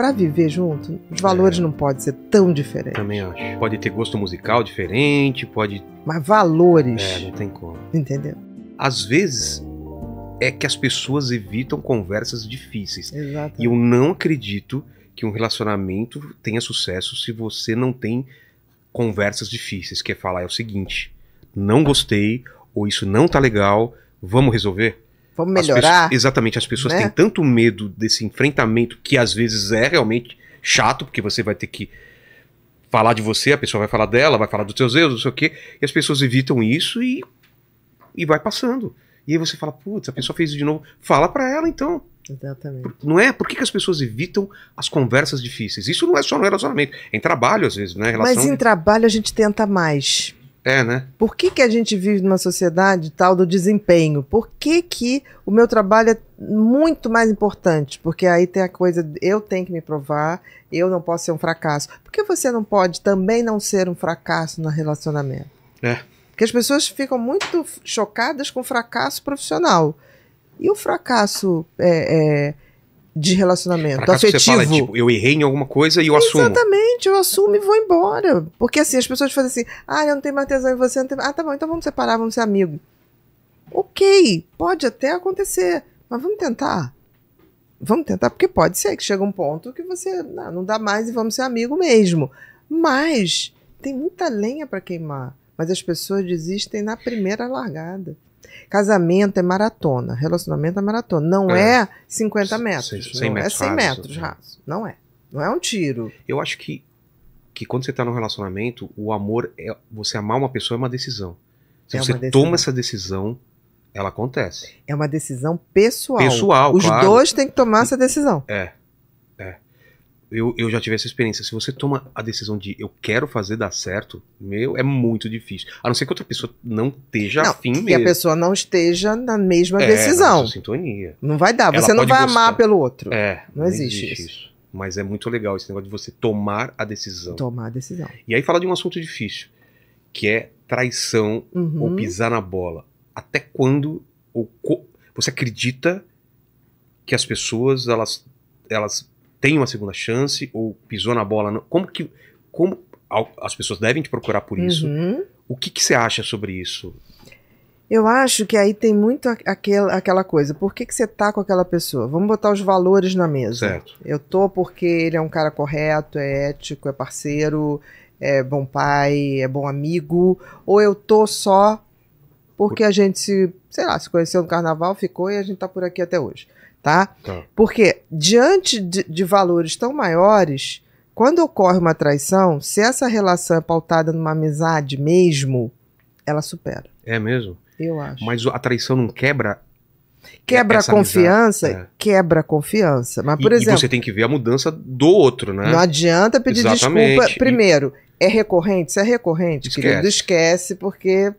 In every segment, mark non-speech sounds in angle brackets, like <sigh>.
para viver junto, os valores é. não podem ser tão diferentes. Também acho. Pode ter gosto musical diferente, pode. Mas valores. É, não tem como. Entendeu? Às vezes é que as pessoas evitam conversas difíceis. Exato. E eu não acredito que um relacionamento tenha sucesso se você não tem conversas difíceis, que é falar é o seguinte: não gostei, ou isso não tá legal, vamos resolver? Vamos melhorar. As exatamente, as pessoas né? têm tanto medo desse enfrentamento que às vezes é realmente chato, porque você vai ter que falar de você, a pessoa vai falar dela, vai falar dos seus erros, não sei o quê, e as pessoas evitam isso e, e vai passando. E aí você fala, putz, a pessoa fez isso de novo. Fala para ela então. Exatamente. Por, não é? Por que, que, as pessoas evitam as conversas difíceis? Isso não é só no relacionamento. É em trabalho, às vezes, né? Relação... Mas em trabalho a gente tenta mais. É, né? Por que, que a gente vive numa sociedade tal do desempenho? Por que, que o meu trabalho é muito mais importante? Porque aí tem a coisa, eu tenho que me provar, eu não posso ser um fracasso. Por que você não pode também não ser um fracasso no relacionamento? É. Porque as pessoas ficam muito chocadas com o fracasso profissional. E o fracasso é, é de relacionamento pra afetivo. Você fala, tipo, eu errei em alguma coisa e eu Exatamente, assumo. Exatamente, eu assumo e vou embora. Porque assim, as pessoas fazem assim: ah, eu não tenho mais tesão em você, não tenho... ah, tá bom, então vamos separar, vamos ser amigo. Ok, pode até acontecer, mas vamos tentar. Vamos tentar, porque pode ser que chega um ponto que você não, não dá mais e vamos ser amigo mesmo. Mas tem muita lenha para queimar, mas as pessoas desistem na primeira largada. Casamento é maratona, relacionamento é maratona. Não é, é 50 metros. 100, é metros é 100 metros né? raso. Não é. Não é um tiro. Eu acho que, que quando você está num relacionamento, o amor é. Você amar uma pessoa é uma decisão. Se é você decisão. toma essa decisão, ela acontece. É uma decisão pessoal. Pessoal, Os claro. dois têm que tomar essa decisão. É eu, eu já tive essa experiência. Se você toma a decisão de eu quero fazer dar certo, meu, é muito difícil. A não ser que outra pessoa não esteja não, afim que mesmo. Que a pessoa não esteja na mesma é, decisão. Na sintonia. Não vai dar. Ela você não vai gostar. amar pelo outro. É. Não, não existe, existe isso. isso. Mas é muito legal esse negócio de você tomar a decisão. Tomar a decisão. E aí fala de um assunto difícil, que é traição uhum. ou pisar na bola. Até quando ou co... você acredita que as pessoas elas elas tem uma segunda chance ou pisou na bola? Como que como as pessoas devem te procurar por isso? Uhum. O que, que você acha sobre isso? Eu acho que aí tem muito aquela aquela coisa. Por que, que você tá com aquela pessoa? Vamos botar os valores na mesa. Certo. Eu tô porque ele é um cara correto, é ético, é parceiro, é bom pai, é bom amigo. Ou eu tô só porque a gente se, sei lá, se conheceu no carnaval, ficou e a gente tá por aqui até hoje. Tá? tá. Porque diante de, de valores tão maiores, quando ocorre uma traição, se essa relação é pautada numa amizade mesmo, ela supera. É mesmo? Eu acho. Mas a traição não quebra quebra a confiança, quebra é. quebra confiança. Mas por e, exemplo, e você tem que ver a mudança do outro, né? Não adianta pedir Exatamente. desculpa primeiro. E... É recorrente, se é recorrente, esquece. querido, esquece porque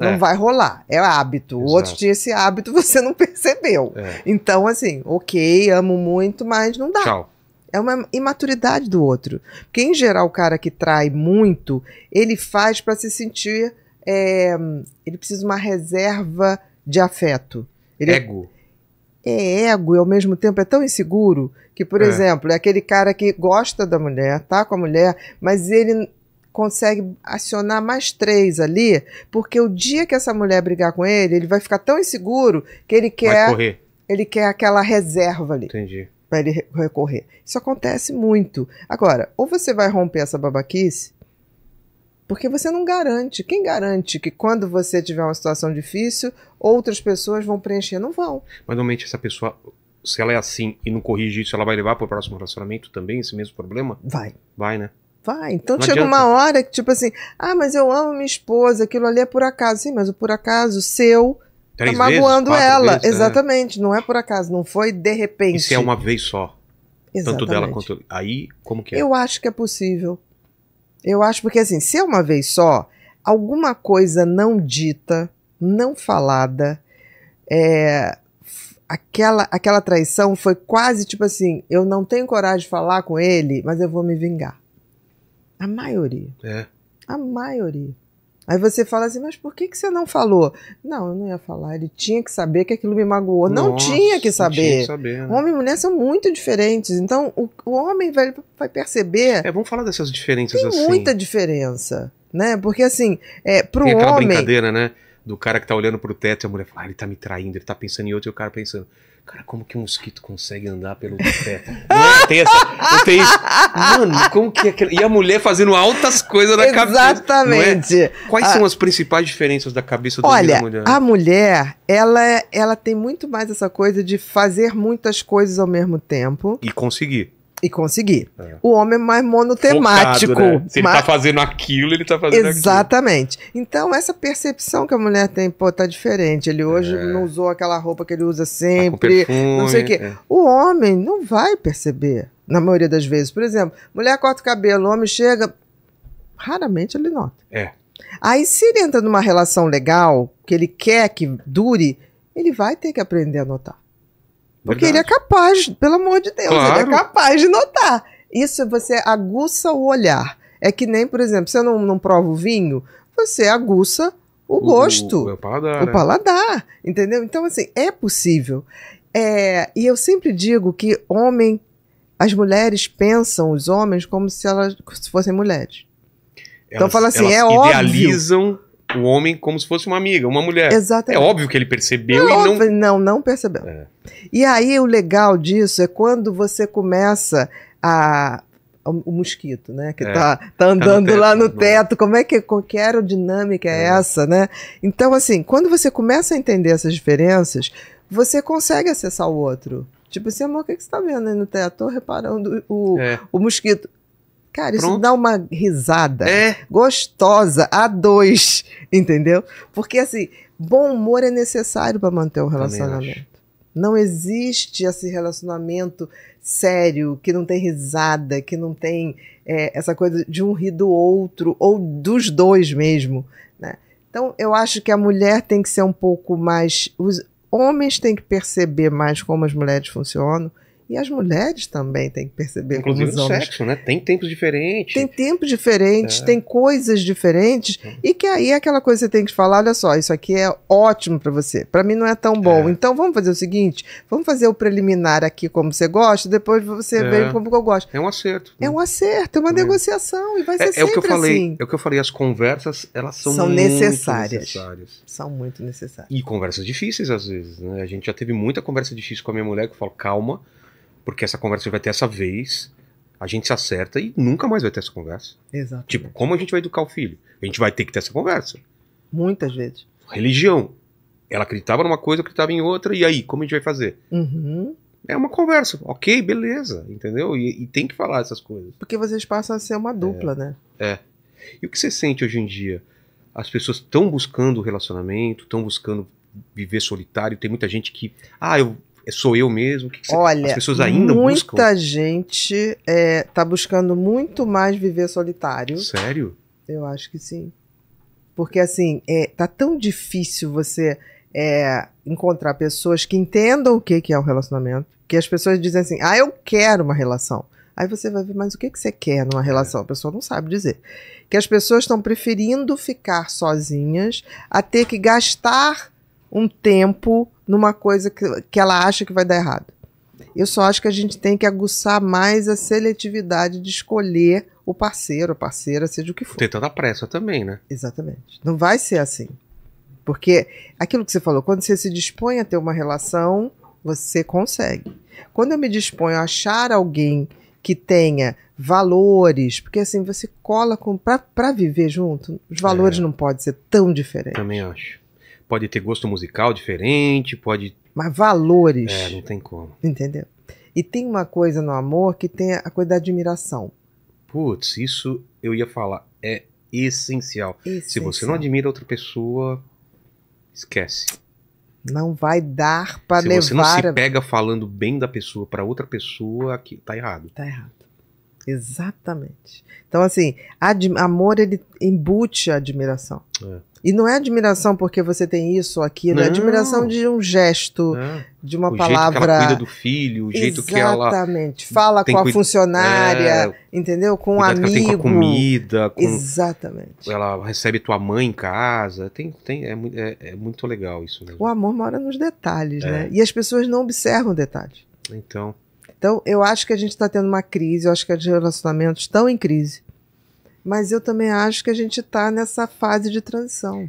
não é. vai rolar. É hábito. Exato. O outro tinha esse hábito, <laughs> você não percebeu. É. Então, assim, ok, amo muito, mas não dá. Tchau. É uma imaturidade do outro. Porque, em geral, o cara que trai muito, ele faz para se sentir. É, ele precisa de uma reserva de afeto. Ele ego. É ego e ao mesmo tempo é tão inseguro que, por é. exemplo, é aquele cara que gosta da mulher, tá com a mulher, mas ele consegue acionar mais três ali, porque o dia que essa mulher brigar com ele, ele vai ficar tão inseguro que ele quer. Vai correr. Ele quer aquela reserva ali. Entendi. Pra ele recorrer. Isso acontece muito. Agora, ou você vai romper essa babaquice, porque você não garante. Quem garante que quando você tiver uma situação difícil, outras pessoas vão preencher? Não vão. Mas normalmente essa pessoa, se ela é assim e não corrige isso, ela vai levar para o próximo relacionamento também esse mesmo problema? Vai. Vai, né? Vai. Então não chega adianta. uma hora que, tipo assim, ah, mas eu amo minha esposa, aquilo ali é por acaso. Sim, mas o por acaso seu tá Três tá magoando vezes, ela. Vezes, é. Exatamente. Não é por acaso, não foi de repente. Isso é uma vez só. Exatamente. Tanto dela quanto. Aí, como que é? Eu acho que é possível. Eu acho, porque assim, se é uma vez só, alguma coisa não dita, não falada, é, aquela, aquela traição foi quase tipo assim: eu não tenho coragem de falar com ele, mas eu vou me vingar. A maioria. É. A maioria. Aí você fala assim, mas por que, que você não falou? Não, eu não ia falar. Ele tinha que saber que aquilo me magoou. Nossa, não tinha que saber. Tinha que saber né? Homem e mulher são muito diferentes. Então, o, o homem vai, vai perceber. É, vamos falar dessas diferenças tem assim. Muita diferença. Né? Porque assim, é, pro tem aquela homem. brincadeira, né? Do cara que tá olhando pro teto e a mulher fala, ah, ele tá me traindo, ele tá pensando em outro e o cara pensando, Cara, como que um mosquito consegue andar pelo teto? Não é, tem essa, não tem isso. Mano, como que é aquela... E a mulher fazendo altas coisas na cabeça. É? Exatamente. É? Quais ah, são as principais diferenças da cabeça da mulher? a mulher, ela, ela tem muito mais essa coisa de fazer muitas coisas ao mesmo tempo. E conseguir. E consegui. É. O homem é mais monotemático. Focado, né? Se ele tá mas... tá fazendo aquilo, ele tá fazendo Exatamente. Aquilo. Então, essa percepção que a mulher tem, pô, tá diferente. Ele hoje é. não usou aquela roupa que ele usa tá sempre. Tá perfume, não sei o quê. É. O homem não vai perceber, na maioria das vezes. Por exemplo, mulher corta o cabelo, o homem chega. Raramente ele nota. É. Aí, se ele entra numa relação legal, que ele quer que dure, ele vai ter que aprender a notar. Porque Verdade. ele é capaz, pelo amor de Deus, claro. ele é capaz de notar. Isso você aguça o olhar. É que nem, por exemplo, você não, não prova o vinho, você aguça o gosto. O, o, o paladar. O é. paladar, entendeu? Então, assim, é possível. É, e eu sempre digo que homem, as mulheres pensam os homens como se elas se fossem mulheres. Então, elas, então fala assim, é idealizam óbvio. Idealizam o homem como se fosse uma amiga, uma mulher. Exatamente. É óbvio que ele percebeu não, e não. Óbvio, não, não percebeu. É. E aí o legal disso é quando você começa a. O mosquito, né? Que é. tá, tá andando tá no lá no né. teto. Como é que, qualquer aerodinâmica é, é essa, né? Então, assim, quando você começa a entender essas diferenças, você consegue acessar o outro. Tipo assim, amor, o que, que você tá vendo aí no teto? Tô reparando o, é. o mosquito. Cara, Pronto. isso dá uma risada é. gostosa a dois, <laughs> entendeu? Porque assim, bom humor é necessário para manter o um relacionamento. Não existe esse relacionamento sério, que não tem risada, que não tem é, essa coisa de um rir do outro, ou dos dois mesmo. Né? Então, eu acho que a mulher tem que ser um pouco mais. Os homens têm que perceber mais como as mulheres funcionam, e as mulheres também têm que perceber Inclusive como os homens. sexo, né? Tem tempos diferentes. Tem tempos diferentes, é. tem coisas diferentes. É. E que aí é aquela coisa que você tem que falar, olha só, isso aqui é ótimo para você. Para mim não é tão bom. É. Então vamos fazer o seguinte, vamos fazer o preliminar aqui como você gosta, depois você é. vê como eu gosto. É um acerto. É um acerto, é uma é. negociação e vai é, ser sempre é o que eu falei, assim. É o que eu falei, as conversas, elas são, são necessárias. necessárias. São muito necessárias. E conversas difíceis às vezes, né? A gente já teve muita conversa difícil com a minha mulher que eu falo, calma, porque essa conversa vai ter essa vez, a gente se acerta e nunca mais vai ter essa conversa. Exato. Tipo, como a gente vai educar o filho? A gente vai ter que ter essa conversa. Muitas vezes. Religião. Ela acreditava numa coisa, eu acreditava em outra, e aí, como a gente vai fazer? Uhum. É uma conversa. Ok, beleza, entendeu? E, e, tem que falar essas coisas. Porque vocês passam a ser uma dupla, é. né? É. E o que você sente hoje em dia? As pessoas estão buscando relacionamento, estão buscando viver solitário. Tem muita gente que, ah, eu é, sou eu mesmo? Que que Olha, as pessoas ainda muita buscam? Muita gente é, tá buscando muito mais viver solitário. Sério? Eu acho que sim. Porque assim, é, tá tão difícil você é, encontrar pessoas que entendam o que, que é o relacionamento, que as pessoas dizem assim, ah, eu quero uma relação. Aí você vai ver, mas o que, que você quer numa é. relação? A pessoa não sabe dizer. Que as pessoas estão preferindo ficar sozinhas a ter que gastar um tempo numa coisa que, que ela acha que vai dar errado. Eu só acho que a gente tem que aguçar mais a seletividade de escolher o parceiro, a parceira, seja o que for. Tem tanta pressa também, né? Exatamente. Não vai ser assim. Porque aquilo que você falou, quando você se dispõe a ter uma relação, você consegue. Quando eu me disponho a achar alguém que tenha valores, porque assim, você cola com. para viver junto, os valores é. não podem ser tão diferentes. Também acho pode ter gosto musical diferente, pode. Mas valores. É, não tem como. Entendeu? E tem uma coisa no amor que tem a coisa da admiração. Putz, isso eu ia falar. É essencial. essencial. Se você não admira outra pessoa, esquece. Não vai dar para levar. Se você não se pega falando bem da pessoa para outra pessoa, aqui tá errado. Tá errado. Exatamente. Então assim, amor ele embute a admiração. É. E não é admiração porque você tem isso ou aquilo, é não. é admiração de um gesto, é. de uma o palavra. Jeito que ela cuida do filho, o jeito que ela. Exatamente. Fala com a cuida... funcionária, é... entendeu? Com um amigo. com a comida. Com... Exatamente. Ela recebe tua mãe em casa. Tem, tem, é, é, é muito legal isso. Mesmo. O amor mora nos detalhes, é. né? E as pessoas não observam detalhes. Então. Então, eu acho que a gente está tendo uma crise, eu acho que os relacionamentos estão em crise. Mas eu também acho que a gente está nessa fase de transição.